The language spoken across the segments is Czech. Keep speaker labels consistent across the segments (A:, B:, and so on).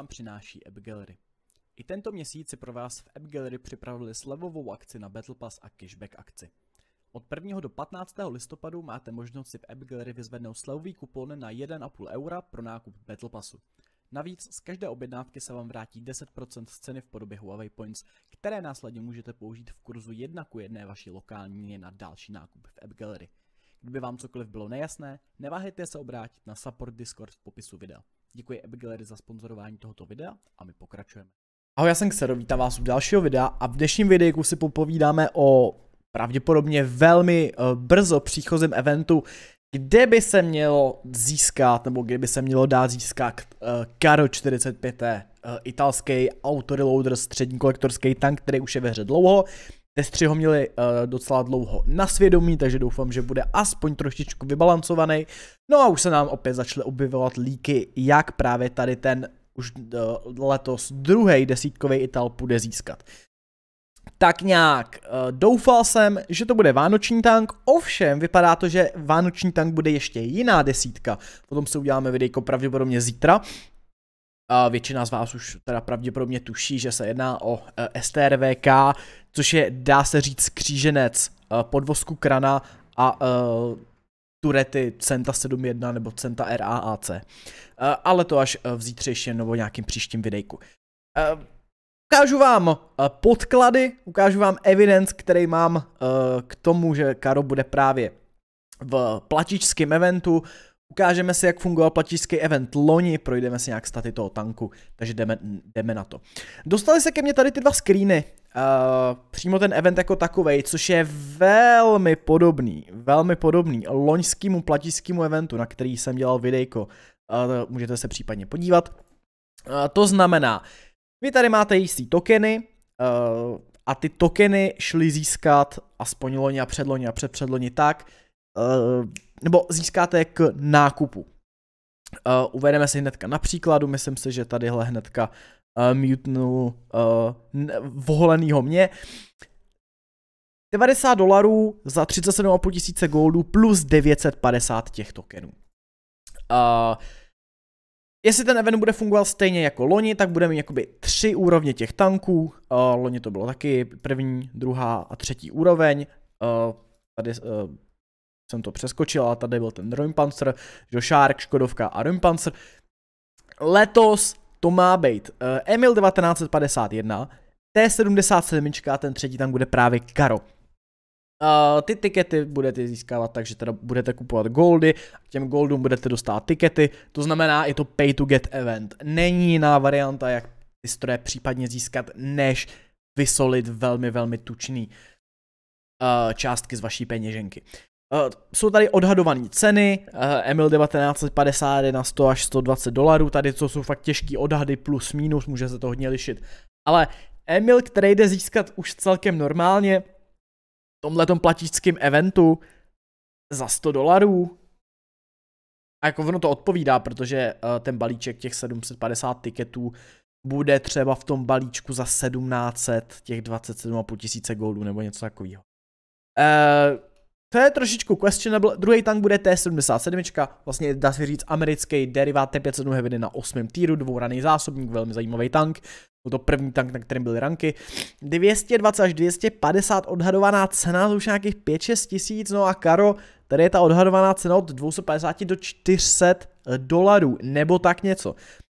A: vám přináší App Gallery. I tento měsíc si pro vás v App Gallery připravili slevovou akci na Battle Pass a cashback akci. Od 1. do 15. listopadu máte možnost si v App Gallery vyzvednout slevový kupon na 1,5 eura pro nákup Battle Passu. Navíc z každé objednávky se vám vrátí 10% z ceny v podobě Huawei Points, které následně můžete použít v kurzu 1 ku 1 vaší lokální měně na další nákup v App Gallery. Kdyby vám cokoliv bylo nejasné, neváhejte se obrátit na support Discord v popisu videa. Děkuji Abigail za sponzorování tohoto videa a my pokračujeme. Ahoj, já jsem Xero, vítám vás u dalšího videa a v dnešním videu si popovídáme o pravděpodobně velmi eh, brzo příchozím eventu, kde by se mělo získat, nebo kde by se mělo dát získat eh, Karo 45 eh, italský autoreloader střední kolektorský tank, který už je ve hře dlouho tři ho měli uh, docela dlouho na svědomí, takže doufám, že bude aspoň trošičku vybalancovaný. No a už se nám opět začaly objevovat líky, jak právě tady ten už uh, letos druhý desítkový Ital bude získat. Tak nějak uh, doufal jsem, že to bude Vánoční tank, ovšem vypadá to, že Vánoční tank bude ještě jiná desítka. Potom se uděláme videjko pravděpodobně zítra, Většina z vás už teda pravděpodobně tuší, že se jedná o e, STRVK, což je, dá se říct, kříženec e, podvozku krana a e, turety Centa 71 nebo Centa RAAC. Ale to až v zítřejším nebo nějakým příštím videjku. Ukážu vám podklady, ukážu vám evidence, který mám k tomu, že Karo bude právě v platičském eventu, Ukážeme si, jak fungoval platířský event loni, projdeme si nějak staty toho tanku, takže jdeme, jdeme na to. Dostali se ke mně tady ty dva screeny, uh, přímo ten event jako takovej, což je velmi podobný, velmi podobný loňskému platířskému eventu, na který jsem dělal videjko, uh, můžete se případně podívat. Uh, to znamená, vy tady máte jistý tokeny, uh, a ty tokeny šly získat aspoň loni a předloni a předpředloni tak, Eh, nebo získáte k nákupu. Eh, uvedeme si hnedka na příkladu, myslím si, že tadyhle hnedka eh, mutnu voholenýho mě. 90 dolarů za 37,5 tisíce goldů plus 950 těch tokenů. Uh, jestli ten event bude fungovat stejně jako loni, tak budeme mít jakoby tři úrovně těch tanků. Uh, loni to bylo taky první, druhá a třetí úroveň. Uh, tady uh, jsem to přeskočil, ale tady byl ten Rimpancer, Jošárk, Škodovka a Rimpancer. Letos to má být uh, Emil 1951, T77, ten třetí tam bude právě Karo. Uh, ty tikety budete získávat takže teda budete kupovat goldy, těm goldům budete dostávat tikety, to znamená, je to pay to get event. Není jiná varianta, jak ty stroje případně získat, než vysolit velmi, velmi tučný uh, částky z vaší peněženky. Uh, jsou tady odhadované ceny, uh, Emil 1950 je na 100 až 120 dolarů, tady to jsou fakt těžký odhady plus minus, může se to hodně lišit. Ale Emil, který jde získat už celkem normálně, v tomhletom platičském eventu za 100 dolarů, a jako ono to odpovídá, protože uh, ten balíček těch 750 tiketů bude třeba v tom balíčku za 1700 těch 27,5 tisíce goldů nebo něco takového. Uh, to je trošičku questionable, druhý tank bude T-77, vlastně dá se říct americký derivát T-57 Heavy na 8. týru, dvouraný zásobník, velmi zajímavý tank. Byl to první tank, na kterém byly ranky. 220 až 250 odhadovaná cena, to už nějakých 5-6 tisíc, no a Karo, tady je ta odhadovaná cena od 250 do 400 dolarů, nebo tak něco.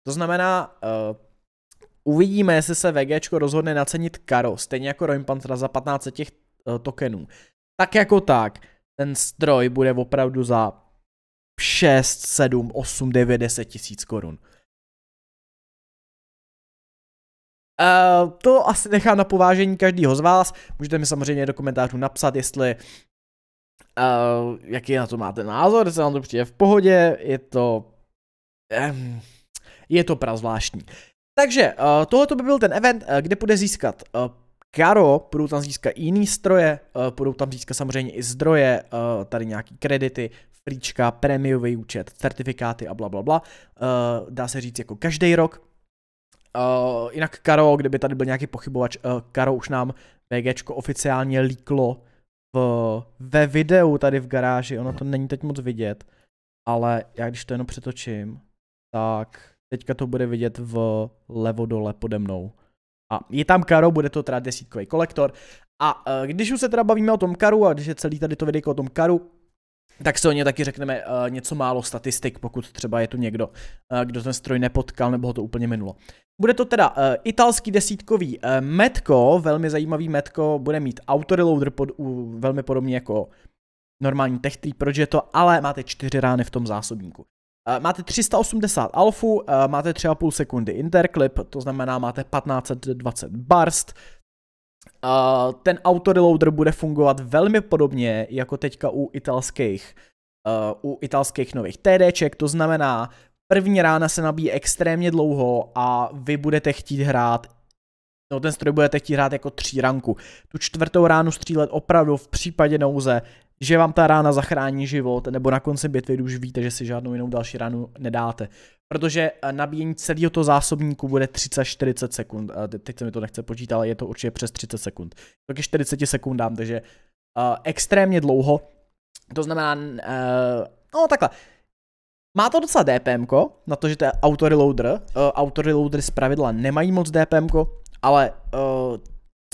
A: To znamená, uh, uvidíme, jestli se VGčko rozhodne nacenit Karo, stejně jako Roimpantra za 15 těch uh, tokenů tak jako tak ten stroj bude opravdu za 6, 7, 8, 9, 10 tisíc korun. Uh, to asi nechám na povážení každýho z vás. Můžete mi samozřejmě do komentářů napsat, jestli uh, jaký na to máte názor, jestli vám to přijde v pohodě, je to um, je to prazvláštní. Takže uh, tohoto by byl ten event, uh, kde bude získat uh, Karo, budou tam získat jiný stroje, budou eh, tam získat samozřejmě i zdroje, eh, tady nějaký kredity, fríčka, prémiový účet, certifikáty a bla, bla, bla. Eh, dá se říct jako každý rok. Jinak Karo, kdyby tady byl nějaký pochybovač, Karo už nám VG oficiálně líklo v, ve videu tady v garáži, ono to není teď moc vidět, ale já když to jenom přetočím, tak teďka to bude vidět v levo dole pode mnou a je tam karo, bude to teda desítkový kolektor. A eh, když už se teda bavíme o tom karu a když je celý tady to video o tom karu, tak se o ně taky řekneme uh, něco málo statistik, pokud třeba je tu někdo, uh, kdo ten stroj nepotkal nebo ho to úplně minulo. Bude to teda uh, italský desítkový uh, metko, velmi zajímavý metko, bude mít autoreloader pod, uh, velmi podobně jako normální Tech 3 to, ale máte čtyři rány v tom zásobníku. Eh, máte 380 alfu, eh, máte 3,5 sekundy interklip, to znamená máte 1520 barst. Eh, ten autoreloader bude fungovat velmi podobně jako teďka u italských, u italských nových TDček, to znamená první rána se nabíjí extrémně dlouho a vy budete chtít hrát No ten stroj budete chtít hrát jako tří ranku. Tu čtvrtou ránu střílet opravdu v případě nouze že vám ta rána zachrání život, nebo na konci bitvy už víte, že si žádnou jinou další ránu nedáte. Protože eh, nabíjení celého toho zásobníku bude 30-40 sekund. Eh, teď se mi to nechce počítat, ale je to určitě přes 30 sekund. To je 40 sekundám, takže uh, extrémně dlouho. To znamená, uh, no takhle, má to docela DPM, na to, že to je autoreloader. Uh, autoreloadery z pravidla nemají moc DPM, ale uh,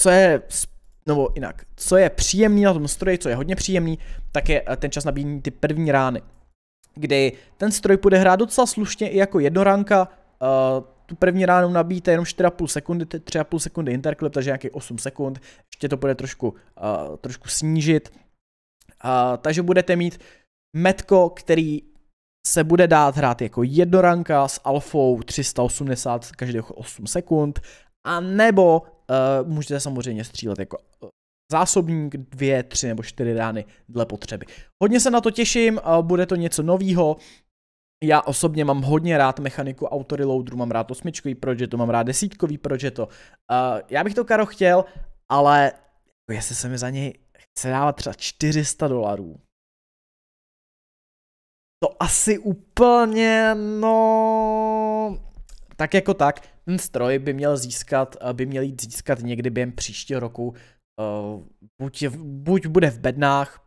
A: co je nebo jinak, co je příjemný na tom stroji, co je hodně příjemný, tak je eh, ten čas nabíjení ty první rány, kdy ten stroj bude hrát docela slušně i jako jednoranka, uh, eh, tu první ránu nabíjíte jenom 4,5 sekundy, 3,5 sekundy interklip, takže nějaký 8 sekund, ještě to bude trošku, uh, trošku snížit, uh, takže budete mít metko, který se bude dát hrát jako jednoranka s alfou 380 každých 8 sekund, a nebo Uh, můžete samozřejmě střílet jako eh, zásobník, dvě, tři nebo čtyři rány dle potřeby. Hodně se na to těším, uh, bude to něco novýho. Já osobně mám hodně rád mechaniku autoreloadru, mám rád osmičkový projeto, mám rád desítkový projeto. Uh, já bych to Karo chtěl, ale jako jestli se mi za něj chce dávat třeba 400 dolarů, to asi úplně, no, tak jako tak, ten stroj by měl získat, eh, by měl jít získat někdy během příštího roku. Eh, buď, je, buď bude v bednách,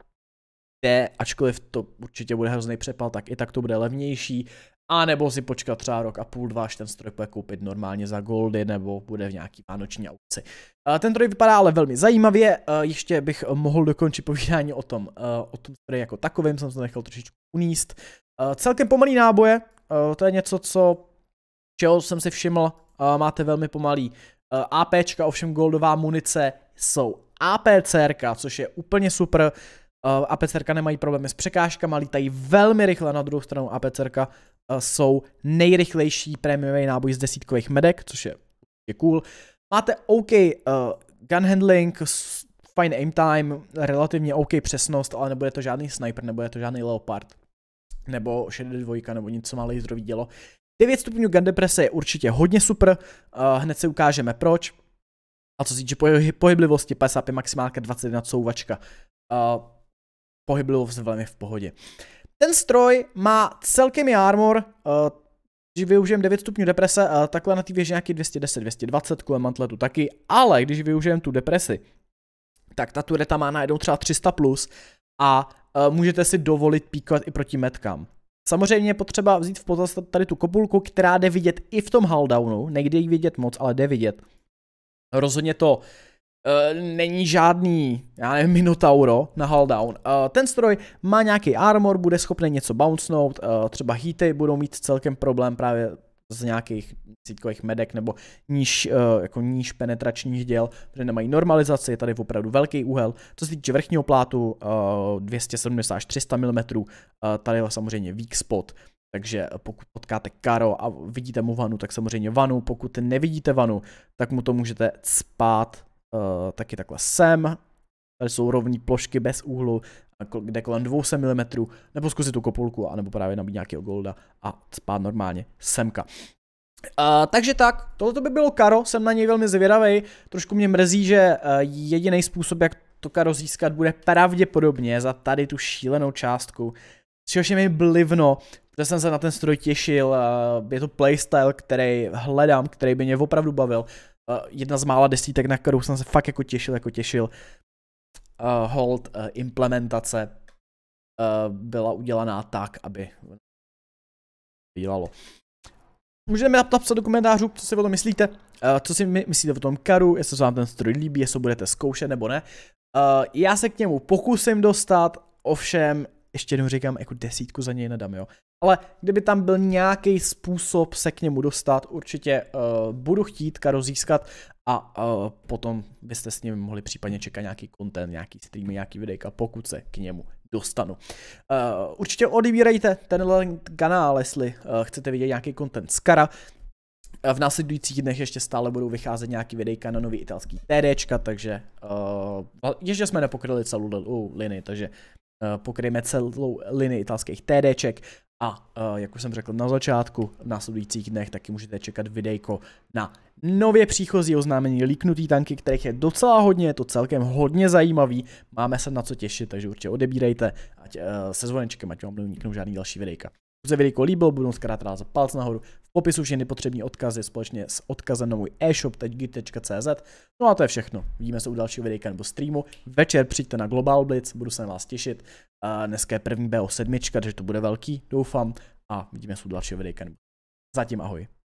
A: kde, ačkoliv to určitě bude hrozný přepal, tak i tak to bude levnější. A nebo si počkat třeba rok a půl, dva, až ten stroj bude koupit normálně za goldy, nebo bude v nějaký vánoční aukci. Eh, ten stroj vypadá ale velmi zajímavě, ještě bych mohl dokončit povídání o tom, o tom stroji jako takovém, jsem to nechal trošičku uníst. Celkem pomalý náboje, to je něco, co čeho jsem si všiml Eh, máte velmi pomalý. Eh, APčka, ovšem goldová munice jsou APCRka, což je úplně super. Eh, APCRka nemají problémy s překážkami, lítají velmi rychle, na druhou stranu APCRka jsou nejrychlejší prémiový náboj z desítkových medek, což je, je cool. Máte OK uh, gun handling, fine aim time, relativně OK přesnost, ale nebude to žádný sniper, nebude to žádný leopard, nebo dvojka, nebo něco malé laserový dělo. 9 stupňů gun deprese je určitě hodně super, uh, hned si ukážeme proč. A co se týče pohyblivosti, 55 maximálka 21 couvačka. Uh, pohyblivost velmi v pohodě. Ten stroj má celkem i armor, uh, když využijeme 9 stupňů deprese, uh, takhle na té věži nějaký 210-220, kolem mantletu taky, ale když využijeme tu depresi, tak ta tureta má najednou třeba 300+, plus a uh, můžete si dovolit píkovat i proti metkám. Samozřejmě je potřeba vzít v potaz tady tu kopulku, která jde vidět i v tom haldownu, nejde ji vidět moc, ale jde vidět. Rozhodně to Uh, není žádný, já nevím, Minotauro na haldown. Uh, ten stroj má nějaký armor, bude schopný něco bouncenout, uh, eh, třeba heaty budou mít celkem problém právě z nějakých cítkových medek nebo níž, eh, jako níž penetračních děl, protože nemají normalizaci, je tady opravdu velký úhel. Co se týče vrchního plátu 270 eh, až 300 mm, eh, tady je samozřejmě weak spot, takže pokud potkáte Karo a vidíte mu vanu, tak samozřejmě vanu, pokud nevidíte vanu, tak mu to můžete spát taky takhle sem, tady jsou rovní plošky bez úhlu kde kolem 200 mm, nebo zkusit tu kopulku, anebo právě nabít nějakého golda a spát normálně semka. Uh, takže tak, tohle by bylo karo, jsem na něj velmi zvědavý. Trošku mě mrzí, že uh, jediný způsob, jak to karo získat, bude pravděpodobně za tady tu šílenou částku. Což je mi blivno, protože jsem se na ten stroj těšil, uh, je to playstyle, který hledám, který by mě opravdu bavil. Uh, jedna z mála desítek, na kterou jsem se fakt jako těšil, jako těšil uh, hold uh, implementace uh, byla udělaná tak, aby dělalo. Můžeme napsat do komentářů, co si o tom myslíte, uh, co si my, myslíte o tom karu, jestli se vám ten stroj líbí, jestli ho budete zkoušet nebo ne. Uh, já se k němu pokusím dostat, ovšem ještě jednou říkám, jako desítku za něj nedám, jo ale kdyby tam byl nějaký způsob se k němu dostat, určitě uh, budu chtít Karo získat a uh, potom byste s ním mohli případně čekat nějaký content, nějaký streamy, nějaký videjka, pokud se k němu dostanu. Uh, určitě odebírejte tenhle kanál, jestli uh, chcete vidět nějaký content z Kara, v následujících dnech ještě stále budou vycházet nějaký videjka na nový italský TDčka, takže uh, ještě jsme nepokryli celou linii, takže uh, pokryjeme celou linii italských TDček a eh, jak už jsem řekl na začátku, v následujících dnech taky můžete čekat videjko na nově příchozí oznámení líknutý tanky, kterých je docela hodně, je to celkem hodně zajímavý, máme se na co těšit, takže určitě odebírejte ať, eh, se zvonečkem, ať vám neuniknou žádný další videjka. Pokud se video líbil, budu zkrát rád za palc nahoru. V popisu všechny potřební odkazy společně s odkazem na můj e-shop teďgit.cz. No a to je všechno. Vidíme se u dalšího videa nebo streamu. Večer přijďte na Global Blitz, budu se na vás těšit. dneska je první BO7, takže to bude velký, doufám. A vidíme se u dalšího videa nebo Zatím ahoj.